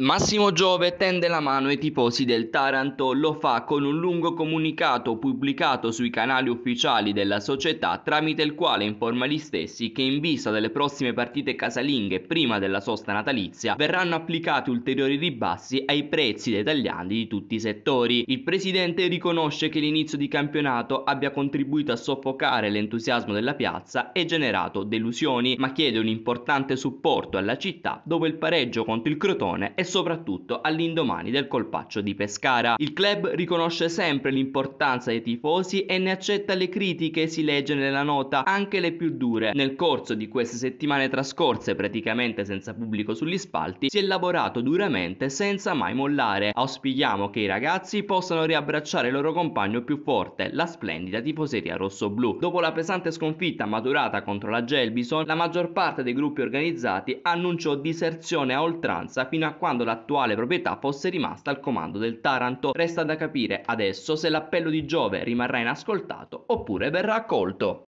Massimo Giove tende la mano ai tifosi del Taranto, lo fa con un lungo comunicato pubblicato sui canali ufficiali della società tramite il quale informa gli stessi che in vista delle prossime partite casalinghe prima della sosta natalizia verranno applicati ulteriori ribassi ai prezzi dei tagliandi di tutti i settori. Il presidente riconosce che l'inizio di campionato abbia contribuito a soffocare l'entusiasmo della piazza e generato delusioni, ma chiede un importante supporto alla città dove il pareggio contro il Crotone e soprattutto all'indomani del colpaccio di Pescara. Il club riconosce sempre l'importanza dei tifosi e ne accetta le critiche, si legge nella nota, anche le più dure. Nel corso di queste settimane trascorse, praticamente senza pubblico sugli spalti, si è lavorato duramente senza mai mollare. Auspichiamo che i ragazzi possano riabbracciare il loro compagno più forte, la splendida tifoseria rosso-blu. Dopo la pesante sconfitta maturata contro la Gelbison, la maggior parte dei gruppi organizzati annunciò diserzione a oltranza fino a quando quando l'attuale proprietà fosse rimasta al comando del Taranto. Resta da capire adesso se l'appello di Giove rimarrà inascoltato oppure verrà accolto.